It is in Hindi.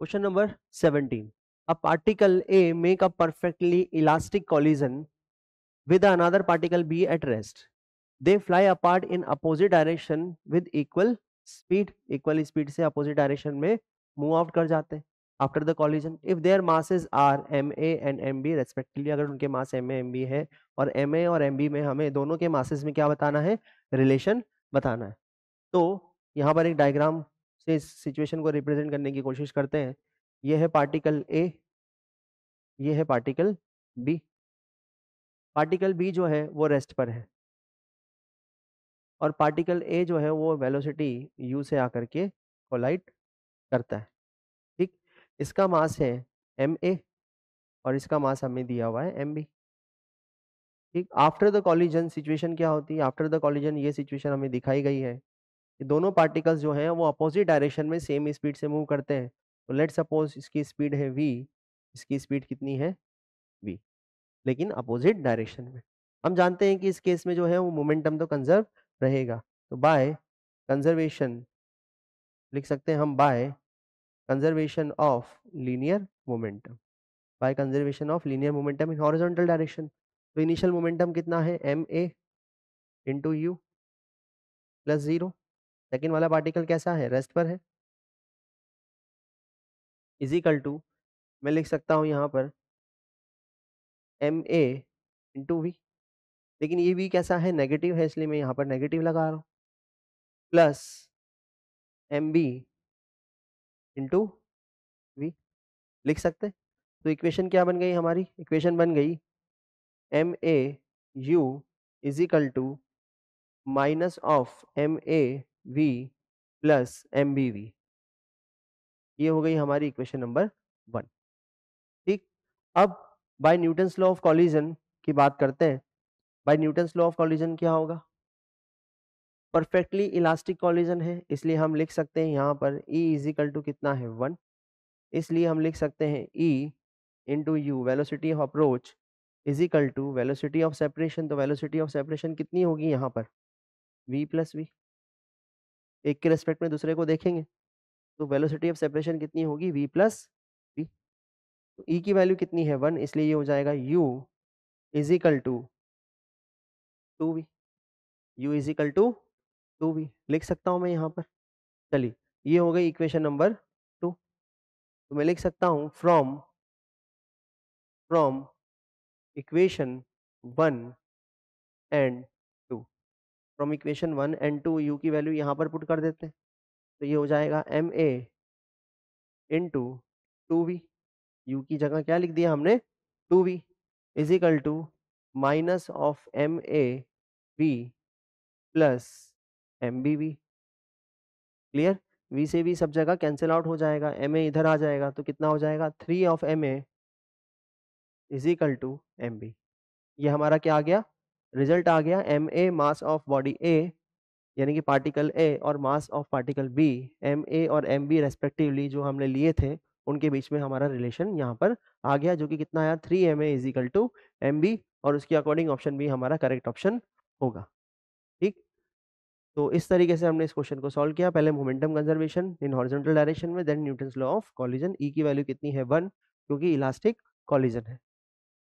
question number seventeen a particle A make a perfectly elastic collision with another particle B at rest they fly apart in opposite direction with equal speed equal speed से अपोजिट डायरेक्शन में मूव आउट कर जाते हैं after the collision if their masses are M A and M B respectively अगर उनके मास एम एम बी है और एम ए और एम बी में हमें दोनों के मासेज में क्या बताना है रिलेशन बताना है तो यहाँ पर एक डायग्राम से इस सिचुएशन को रिप्रेजेंट करने की कोशिश करते हैं ये है पार्टिकल ए ये है पार्टिकल बी पार्टिकल बी जो है वो रेस्ट पर है और पार्टिकल ए जो है वो वेलोसिटी यू से आकर के कोलाइट करता है ठीक इसका मास है एम ए और इसका मास हमें दिया हुआ है एम बी ठीक आफ्टर द कॉलिजन सिचुएशन क्या होती है आफ्टर द कॉलिजन ये सिचुएशन हमें दिखाई गई है दोनों पार्टिकल्स जो हैं वो अपोजिट डायरेक्शन में सेम स्पीड से मूव करते हैं तो लेट सपोज इसकी स्पीड है वी इसकी स्पीड कितनी है वी लेकिन अपोजिट डायरेक्शन में हम जानते हैं कि इस केस में जो है वो मोमेंटम तो कंजर्व रहेगा तो बाय कंजर्वेशन लिख सकते हैं हम by conservation of linear momentum by conservation of linear momentum in horizontal direction तो इनिशियल मोमेंटम कितना है M A into U plus zero second वाला पार्टिकल कैसा है रेस्ट पर है इजिकल टू मैं लिख सकता हूँ यहाँ पर एम ए इंटू वी लेकिन ये वी कैसा है नेगेटिव है इसलिए मैं यहाँ पर नेगेटिव लगा रहा हूँ plus M B into V लिख सकते तो इक्वेशन क्या बन गई हमारी इक्वेशन बन गई M A U is equal to minus of M A V plus M B V ये हो गई हमारी इक्वेशन नंबर वन ठीक अब by Newton's law of collision की बात करते हैं by Newton's law of collision क्या होगा परफेक्टली इलास्टिक कॉलिजन है इसलिए हम लिख सकते हैं यहाँ पर ई इजिकल टू कितना है वन इसलिए हम लिख सकते हैं E into U velocity of approach is equal to velocity of separation तो वेलोसिटी ऑफ सेपरेशन कितनी होगी यहाँ पर वी प्लस वी एक के रेस्पेक्ट में दूसरे को देखेंगे तो वेलोसिटी ऑफ सेपरेशन कितनी होगी वी प्लस वी तो ई e की वैल्यू कितनी है वन इसलिए ये हो जाएगा U is equal to two V U is equal to two V लिख सकता हूँ मैं यहाँ पर चलिए ये हो गई इक्वेशन नंबर टू तो मैं लिख सकता हूँ from from equation one and from equation one and two U की वैल्यू यहाँ पर पुट कर देते हैं तो ये हो जाएगा M A into two V U की जगह क्या लिख दिया हमने two V is equal to minus of M A V plus M B V clear V से वी सब जगह कैंसिल आउट हो जाएगा एम ए इधर आ जाएगा तो कितना हो जाएगा three of M A is equal to M B ये हमारा क्या आ गया रिजल्ट आ गया M A mass of body A यानी कि पार्टिकल ए और mass of particle B M A और एम बी रेस्पेक्टिवली जो हमने लिए थे उनके बीच में हमारा रिलेशन यहाँ पर आ गया जो कि कितना आया three M A is equal to M B और उसके अकॉर्डिंग ऑप्शन बी हमारा करेक्ट ऑप्शन होगा ठीक तो इस तरीके से हमने इस क्वेश्चन को सॉल्व किया पहले momentum conservation in horizontal direction में then Newton law of collision E की वैल्यू कितनी है वन क्योंकि इलास्टिक कॉलिजन है